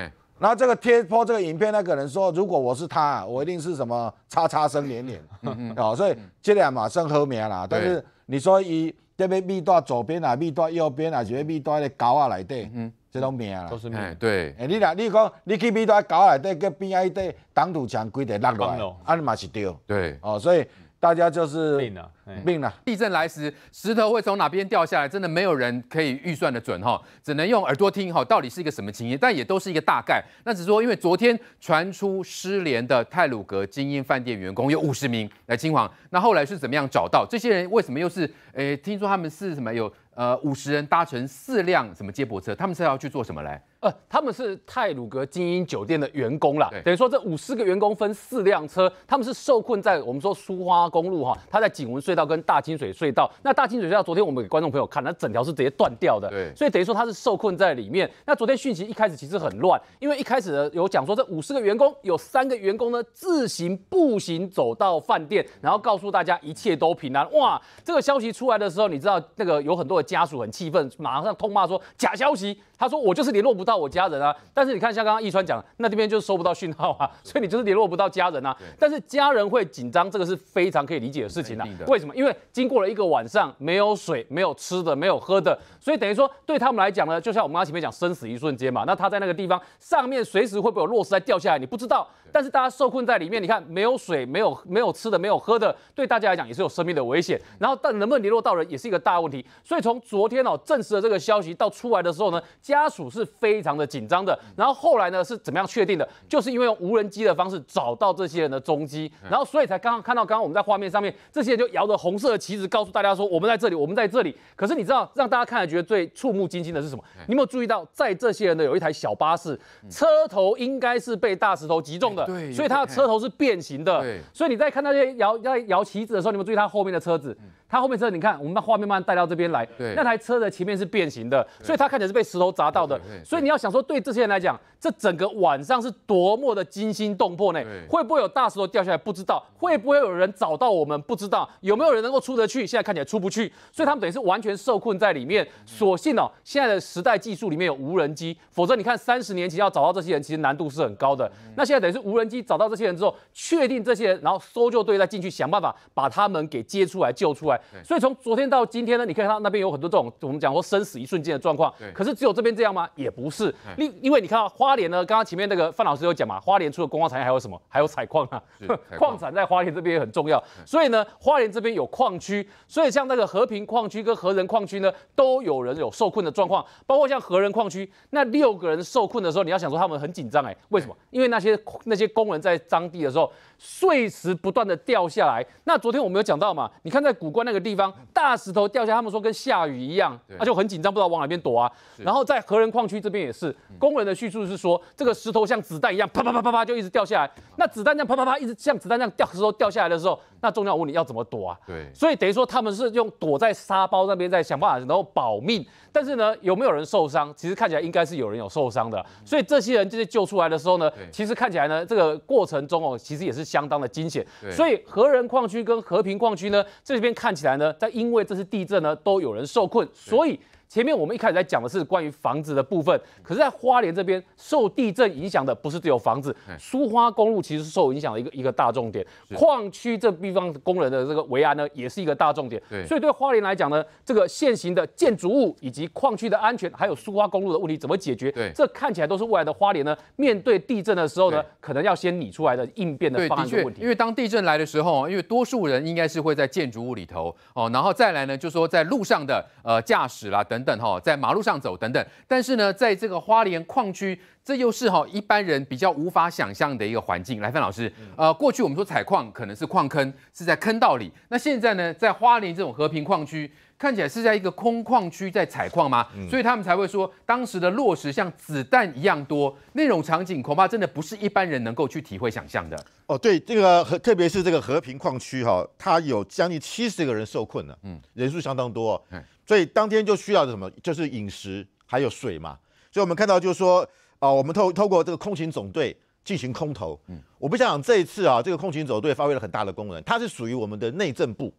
然后这个贴破这个影片，那个人说，如果我是他，我一定是什么叉叉生连连，好，所以这尔马上喝面啦。但是你说一这边咪到左边啊，咪到右边啊，就是咪在那个狗啊内底，嗯，这种面啦，都是面，对。哎，你俩你讲你去咪到狗啊内底，跟边阿一对挡土墙规个落来，啊，你嘛是对，对，哦，所以。大家就是命了，命了。地震来时，石头会从哪边掉下来，真的没有人可以预算的准哈，只能用耳朵听哈，到底是一个什么情形，但也都是一个大概。那只是说，因为昨天传出失联的泰鲁格精英饭店员工有五十名来清惶，那后来是怎么样找到这些人？为什么又是诶？听说他们是什么有呃五十人搭乘四辆什么接驳车，他们是要去做什么嘞？呃，他们是泰鲁阁精英酒店的员工啦，等于说这五十个员工分四辆车，他们是受困在我们说苏花公路哈，他在景文隧道跟大清水隧道。那大清水隧道昨天我们给观众朋友看，那整条是直接断掉的，对，所以等于说他是受困在里面。那昨天讯息一开始其实很乱，因为一开始有讲说这五十个员工有三个员工呢自行步行走到饭店，然后告诉大家一切都平安。哇，这个消息出来的时候，你知道那个有很多的家属很气愤，马上痛骂说假消息。他说：“我就是联络不到我家人啊，但是你看，像刚刚易川讲，那这边就是收不到讯号啊，所以你就是联络不到家人啊。但是家人会紧张，这个是非常可以理解的事情啊。为什么？因为经过了一个晚上，没有水，没有吃的，没有喝的，所以等于说对他们来讲呢，就像我们刚前面讲，生死一瞬间嘛。那他在那个地方上面，随时会不会有落石在掉下来，你不知道。”但是大家受困在里面，你看没有水，没有没有吃的，没有喝的，对大家来讲也是有生命的危险。然后但能不能联络到人也是一个大问题。所以从昨天哦证实了这个消息到出来的时候呢，家属是非常的紧张的。然后后来呢是怎么样确定的？就是因为用无人机的方式找到这些人的踪迹，然后所以才刚刚看到刚刚我们在画面上面，这些人就摇着红色的旗子告诉大家说我们在这里，我们在这里。可是你知道让大家看了觉得最触目惊心的是什么？你有没有注意到在这些人的有一台小巴士，车头应该是被大石头击中的。对，所以它的车头是变形的。对，所以你在看那些摇在摇旗子的时候，你们注意它后面的车子。他后面车，你看，我们把画面慢慢带到这边来。对，那台车的前面是变形的，所以他看起来是被石头砸到的。对。所以你要想说，对这些人来讲，这整个晚上是多么的惊心动魄呢？会不会有大石头掉下来？不知道。会不会有人找到我们？不知道。有没有人能够出得去？现在看起来出不去。所以他们等于是完全受困在里面。所幸哦，现在的时代技术里面有无人机，否则你看三十年前要找到这些人，其实难度是很高的。那现在等于是无人机找到这些人之后，确定这些人，然后搜救队再进去想办法把他们给接出来、救出来。所以从昨天到今天呢，你看它那边有很多这种我们讲说生死一瞬间的状况。可是只有这边这样吗？也不是。另因为你看花莲呢，刚刚前面那个范老师有讲嘛，花莲除了观光产业还有什么？还有采矿啊，矿产在花莲这边也很重要。所以呢，花莲这边有矿区，所以像那个和平矿区跟和仁矿区呢，都有人有受困的状况。包括像和仁矿区，那六个人受困的时候，你要想说他们很紧张哎，为什么？因为那些那些工人在张地的时候，碎石不断的掉下来。那昨天我们有讲到嘛？你看在古关。那个地方大石头掉下，他们说跟下雨一样，他就很紧张，不知道往哪边躲啊。然后在河人矿区这边也是，工人的叙述是说，这个石头像子弹一样啪啪啪啪啪就一直掉下来。那子弹这样啪啪啪一直像子弹这样掉石头掉下来的时候，那重要问你要怎么躲啊？对，所以等于说他们是用躲在沙包那边在想办法，然后保命。但是呢，有没有人受伤？其实看起来应该是有人有受伤的，所以这些人这些救出来的时候呢，其实看起来呢，这个过程中哦，其实也是相当的惊险。所以和仁矿区跟和平矿区呢，这边看起来呢，在因为这次地震呢，都有人受困，所以。前面我们一开始在讲的是关于房子的部分，可是，在花莲这边受地震影响的不是只有房子，苏花公路其实受影响的一个一个大重点，矿区这地方工人的这个围安呢也是一个大重点。对，所以对花莲来讲呢，这个现行的建筑物以及矿区的安全，还有苏花公路的问题怎么解决？对，这看起来都是未来的花莲呢，面对地震的时候呢，可能要先拟出来的应变的方案的问题。因为当地震来的时候，因为多数人应该是会在建筑物里头哦，然后再来呢，就说在路上的呃驾驶啦等。等哈，在马路上走等等，但是呢，在这个花莲矿区，这又是哈一般人比较无法想象的一个环境。来范老师，呃，过去我们说采矿可能是矿坑，是在坑道里，那现在呢，在花莲这种和平矿区，看起来是在一个空矿区在采矿吗？所以他们才会说当时的落石像子弹一样多，那种场景恐怕真的不是一般人能够去体会想象的。哦，对，这个特别是这个和平矿区哈，它有将近七十个人受困了，嗯，人数相当多。所以当天就需要的什么，就是饮食还有水嘛。所以我们看到就是说，啊，我们透透过这个空勤总队进行空投。嗯，我不想讲这一次啊，这个空勤总队发挥了很大的功能。它是属于我们的内政部，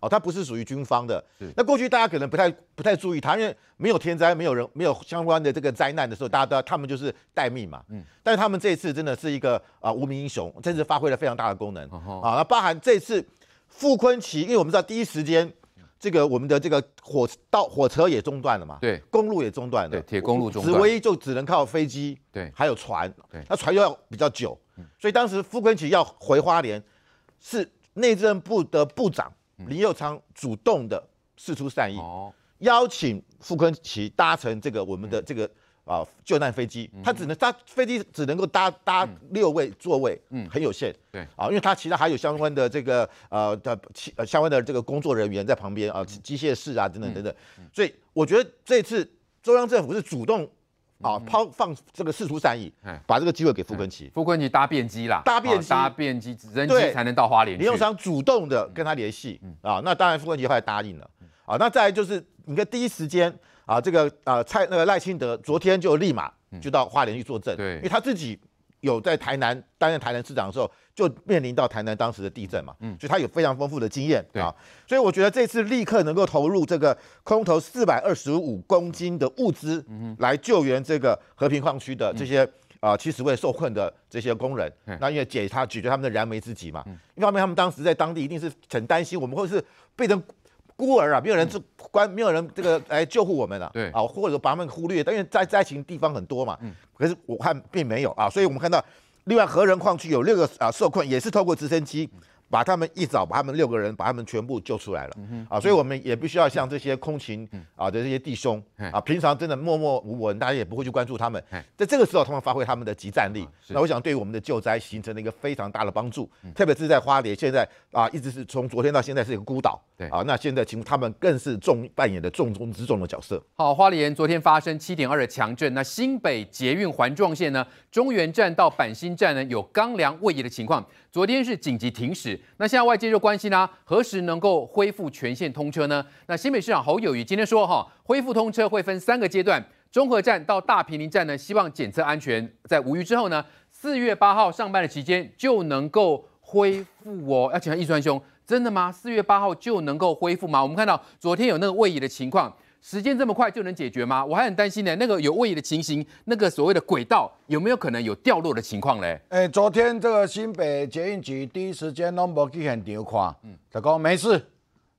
哦，它不是属于军方的。那过去大家可能不太不太注意它，因为没有天灾，没有人没有相关的这个灾难的时候，大家要他们就是待命嘛。嗯，但是他们这一次真的是一个啊无名英雄，真是发挥了非常大的功能啊。那包含这次傅坤奇，因为我们知道第一时间。这个我们的这个火道火车也中断了嘛？对，公路也中断了。对，铁公路中断。只唯一就只能靠飞机。对，还有船。对，那船又要比较久。所以当时傅昆萁要回花莲，是内政部的部长林佑昌主动的示出善意，邀请傅昆萁搭乘这个我们的这个。啊，救难飞机，它只能搭飞机，只能够搭搭六位座位，嗯，很有限。对，啊，因为它其他还有相关的这个呃的其呃相关的这个工作人员在旁边啊，机械室啊等等等等，所以我觉得这次中央政府是主动啊抛放这个四出善意，把这个机会给傅根奇。傅根奇搭便机啦，搭便搭便机，人机才能到花莲。林永祥主动的跟他联系啊，那当然傅根奇后来答应了，啊，那再来就是你看第一时间。啊，这个啊蔡那个赖清德昨天就立马就到花莲去作证，对，因为他自己有在台南担任台南市长的时候，就面临到台南当时的地震嘛，嗯，所以他有非常丰富的经验，啊，所以我觉得这次立刻能够投入这个空投四百二十五公斤的物资，嗯来救援这个和平矿区的这些啊七十位受困的这些工人，那因为解他解决他们的燃眉之急嘛，一方面他们当时在当地一定是很担心我们会是被人。孤儿啊，没有人是关，没有人这个来救护我们了。对啊，或者把他们忽略，但因为在灾情地方很多嘛，可是我看并没有啊，所以我们看到另外核人矿区有六个啊受困，也是透过直升机。把他们一早把他们六个人把他们全部救出来了啊，所以我们也必须要向这些空勤啊的这些弟兄啊，平常真的默默无闻，大家也不会去关注他们，在这个时候他们发挥他们的集战力，那我想对于我们的救灾形成了一个非常大的帮助，特别是在花莲现在啊，一直是从昨天到现在是一个孤岛，对啊，那现在请他们更是重扮演的重中之重的角色。好，花莲昨天发生七点二的强震，那新北捷运环状线呢，中原站到板新站呢有钢梁位移的情况。昨天是紧急停驶，那现在外界就关心啦，何时能够恢复全线通车呢？那新北市长侯友谊今天说，哈，恢复通车会分三个阶段，中和站到大坪林站呢，希望检测安全，在无虞之后呢，四月八号上班的期间就能够恢复哦。要请问易川兄，真的吗？四月八号就能够恢复吗？我们看到昨天有那个位移的情况。时间这么快就能解决吗？我还很担心呢。那个有位移的情形，那个所谓的轨道有没有可能有掉落的情况呢？哎，昨天这个新北捷运局第一时间立刻去现场看，嗯，他讲没事，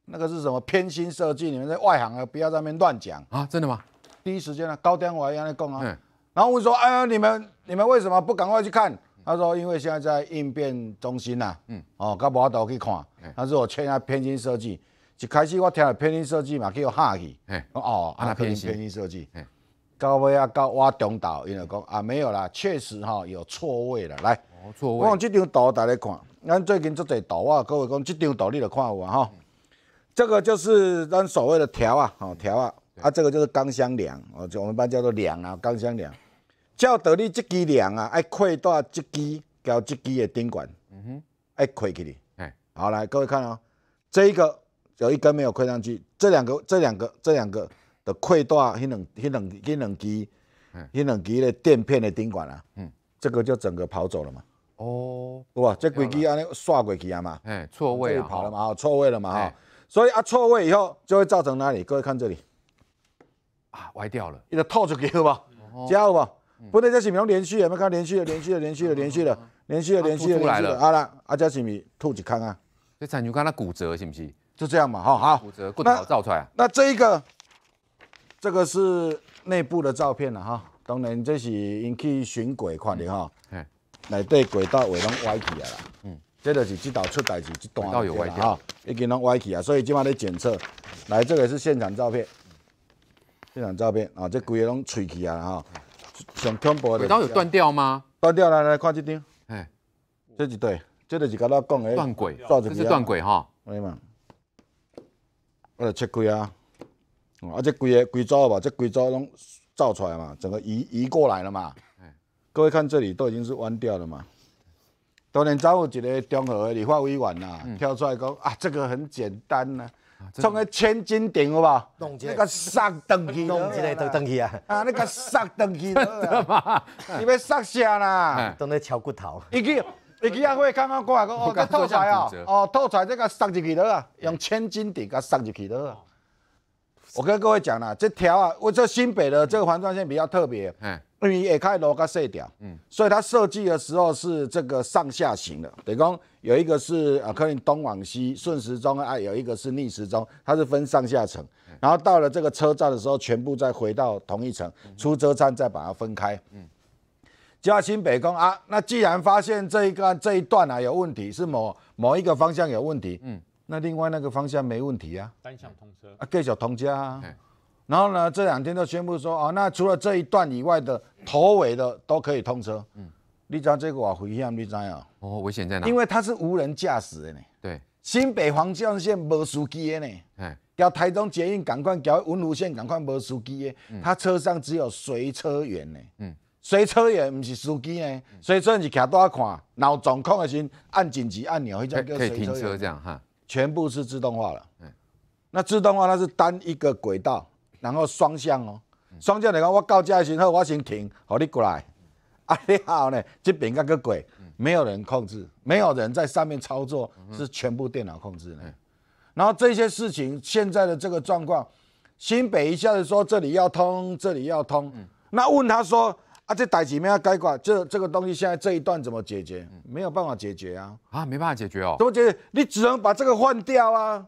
那个是什么偏心设计？你们在外行啊，不要在那边乱讲啊！真的吗？第一时间呢，高天华一样在讲啊，嗯，然后我说，哎呀，你们你们为什么不赶快去看？他说，因为现在在应变中心呐，嗯，哦，他不好都去看，他说我劝他偏心设计。一开始我听了偏音设计嘛，叫汉语。哎，哦，偏音偏音设计。到尾啊，到我中岛，因为讲啊没有啦，确实哈有错位了。来，错位。我用这张图大家看，咱最近做侪图啊，各位讲这张图你来看啊哈。这个就是咱所谓的条啊，好条啊，啊这个就是钢箱梁哦，就我们班叫做梁啊，钢箱梁。叫得你这支梁啊，爱跨大这支交这支的顶管，嗯哼，爱跨起哩。哎，好来，各位看啊，这一个。有一根没有亏上去，这两个、这两个、这两个的溃断，迄两、迄两、迄两机，迄两机的垫片的钉管啊，这个就整个跑走了嘛。哦，哇，这轨迹啊，那刷过去啊嘛。哎，错位啊，跑了嘛，错位了嘛哈。所以啊，错位以后就会造成哪里？各位看这里，啊，歪掉了，一个套出去好不好？加好不不对，这是米连续有没看？连续的，连续的，连续的，连续的，连续的，连续的，出来了啊啦啊，这是米突几坑啊？这产就看它骨折是不是？就这样嘛，哈好。骨折骨头好造出来。那这一个，这个是内部的照片了哈。当然这是因去巡轨看的哈。嗯。内底轨道位拢歪起来了。嗯，这就是这道出代志这段断掉啦哈，已经拢歪起啊。所以今晚在检测。来，这个是现场照片。现场照片啊，这轨个拢垂起来了哈。上强博的。轨道有断掉吗？断掉来来看这张。哎，这一对，这就是跟我讲的。断轨，这是断轨哈。对嘛？来切割啊！啊，这规个规组吧，这规组拢造出来嘛，整个移移过来了嘛。各位看这里都已经是弯掉了嘛。当年找有一个中和的理化威晚呐，跳出来讲啊，这个很简单呐，冲个千斤顶好不好？那个塞东西，那个塞东西啊！啊，那个塞东去，你要塞下啦，都在敲骨头。一个。你去阿辉刚刚过来讲，哦，这套材哦，哦，套材这个上一去得啊，用千斤顶给上一去啊。我跟各位讲啦，这条啊，我这新北的这个环状线比较特别，嗯，因为也开路跟隧道，嗯，所以它设计的时候是这个上下行的，等于讲有一个是啊，可能东往西顺时钟啊，有一个是逆时钟，它是分上下层，然后到了这个车站的时候，全部再回到同一层，出车站再把它分开，嗯。嘉新北公啊，那既然发现这一个这一段啊有问题，是某某一个方向有问题，嗯，那另外那个方向没问题啊，单向通车啊，各小通家啊，然后呢这两天都宣布说啊，那除了这一段以外的头尾的都可以通车，嗯，你知道这个话危险你知道哦，危险在哪？因为它是无人驾驶的呢，对，新北黄线无司机的呢，哎，叫台中捷运赶快叫文路线赶快无司机的，他车上只有随车员呢，嗯。随车员唔是司机呢，随车员是骑大看，然后掌控的时按紧急按钮，可以停车这样哈，全部是自动化了。嗯，那自动化它是单一个轨道，然后双向哦，双向你看我到家的时候，我先停，好你过来，啊你好呢，这边那个轨没有人控制，没有人在上面操作，是全部电脑控制的。然后这些事情现在的这个状况，新北一下子说这里要通，这里要通，那问他说。啊，这代志没有改过，这这个东西现在这一段怎么解决？没有办法解决啊！啊，没办法解决哦！怎么解决？你只能把这个换掉啊！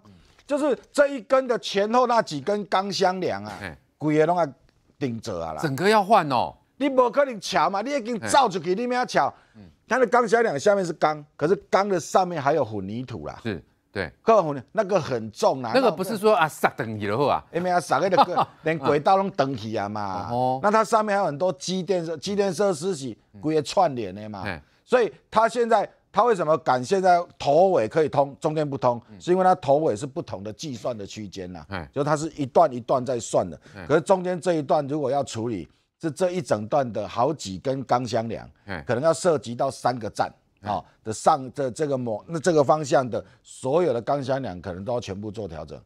就是这一根的前后那几根钢箱梁啊，鬼啊，弄啊顶着啊整个要换哦！你不可能撬嘛，你已经造出去，你没有撬。它的钢箱梁下面是钢，可是钢的上面还有混凝土啦。是。对，个红那个很重啊，那个不是说啊，撒等梯了后啊，M R 塞个 连轨道都登起啊嘛，哦，那它上面还有很多机电设机电设施是工业串联的嘛，所以它现在它为什么敢现在头尾可以通，中间不通，是因为它头尾是不同的计算的区间呐，嗯，就它是一段一段在算的，可是中间这一段如果要处理，是这一整段的好几根钢箱梁，嗯，可能要涉及到三个站。好，的上这这个某那这个方向的所有的钢箱梁可能都要全部做调整。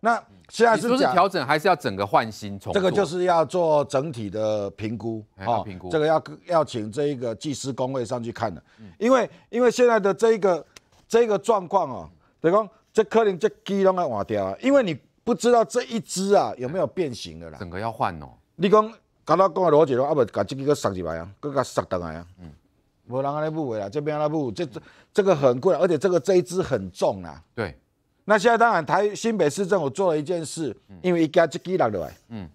那现在是调整，还是要整个换新重？这个就是要做整体的评估啊，评估。这个要要请这一个技师工位上去看了，因为因为现在的这一个这个状况哦，于说这可林这机都要换掉啊，因为你不知道这一只啊有没有变形的啦。整个要换哦。你讲，刚刚讲的姐说，要不，把这个佮塞进来啊，给它塞倒来啊。波兰阿拉伯回来，这边阿拉伯这这这个很贵，而且这个这一支很重啊。对，那现在当然台新北市政府做了一件事，因为一家一机落下来，嗯，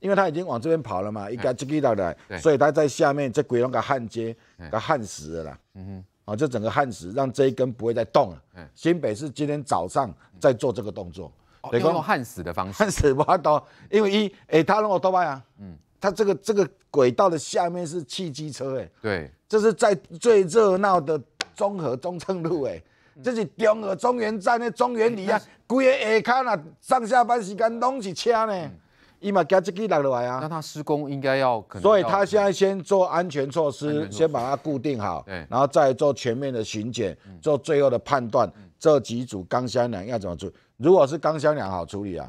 因为他已经往这边跑了嘛，一家一机落下来，所以他在下面这鬼龙给焊接给焊死了啦。嗯哼，啊，这整个焊死，让这一根不会再动了。新北市今天早上在做这个动作，得用焊死的方式。焊死不？都因为一哎，他弄到多快呀，嗯，他这个这个轨道的下面是汽机车，哎，对。这是在最热闹的中和中正路，哎，这是中和中原站那中原里啊，规个下骹呐，上下班时间拢是车呢，伊嘛加自己落来啊。那他施工应该要，所以他现在先做安全措施，先把它固定好，然后再做全面的巡检，做最后的判断，这几组钢箱梁要怎么处理？如果是钢箱梁好处理啊，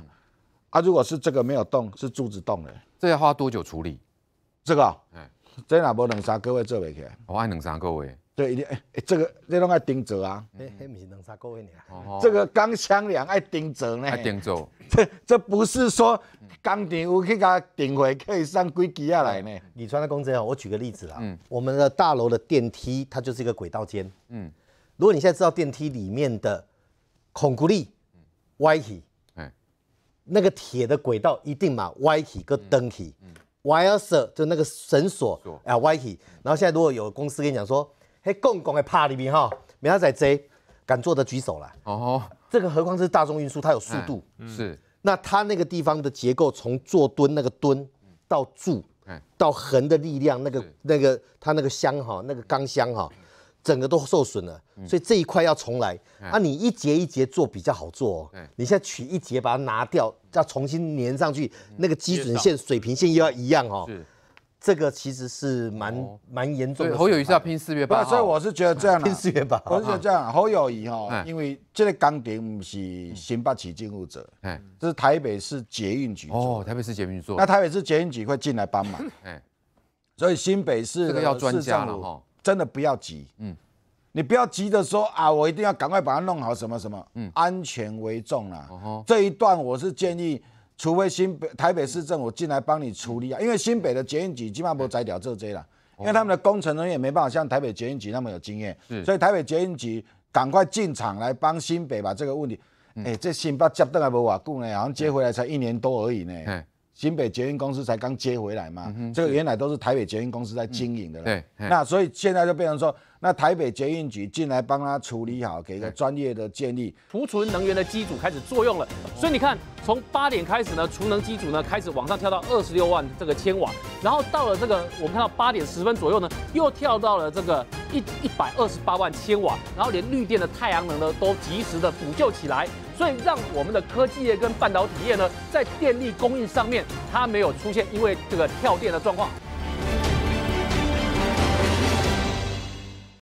啊，如果是这个没有动，是柱子动了，这要花多久处理？这个？嗯。这哪无两三个月做未起？来。我爱两三个月。对，一定哎，这个这拢爱顶着啊！哎，还不是两三个月呢。这个钢箱梁爱顶着呢。爱顶着。这这不是说钢顶有去甲顶回可以上轨机下来呢？李川的工资啊，我举个例子啊。嗯。我们的大楼的电梯，它就是一个轨道间。嗯。如果你现在知道电梯里面的孔力歪梯，哎，那个铁的轨道一定嘛歪梯跟登梯。wire 就那个绳索，y 歪起。然后现在如果有公司跟你讲说，嘿，公共的帕里面哈，没下载这，敢做的举手了。哦，这个何况是大众运输，它有速度。是。那它那个地方的结构，从坐蹲那个蹲到柱，到横的力量，那个那个它那个箱哈，那个钢箱哈。整个都受损了，所以这一块要重来。啊，你一节一节做比较好做。嗯，你现在取一节把它拿掉，要重新粘上去，那个基准线、水平线又要一样哦。这个其实是蛮蛮严重。的。侯友谊是要拼四月八所以我是觉得这样拼四月八我是觉得这样，侯友谊哈，因为这个钢钉不是新北市进入者，哎，这是台北市捷运局哦，台北市捷运局做。那台北市捷运局会进来帮忙。哎，所以新北市这个要专家了哈。真的不要急，嗯，你不要急着说啊，我一定要赶快把它弄好什么什么，嗯，安全为重啦。这一段我是建议，除非新北台北市政府进来帮你处理啊，因为新北的捷运局基本上不摘掉这些了，因为他们的工程人员没办法像台北捷运局那么有经验，所以台北捷运局赶快进场来帮新北把这个问题，哎，这新北接得还不瓦固呢，好像接回来才一年多而已呢。新北捷运公司才刚接回来嘛，这个原来都是台北捷运公司在经营的，对，那所以现在就变成说。那台北捷运局进来帮他处理好，给一个专业的建议。储存能源的机组开始作用了，所以你看，从八点开始呢，储能机组呢开始往上跳到二十六万这个千瓦，然后到了这个我们看到八点十分左右呢，又跳到了这个一一百二十八万千瓦，然后连绿电的太阳能呢都及时的补救起来，所以让我们的科技业跟半导体业呢，在电力供应上面它没有出现因为这个跳电的状况。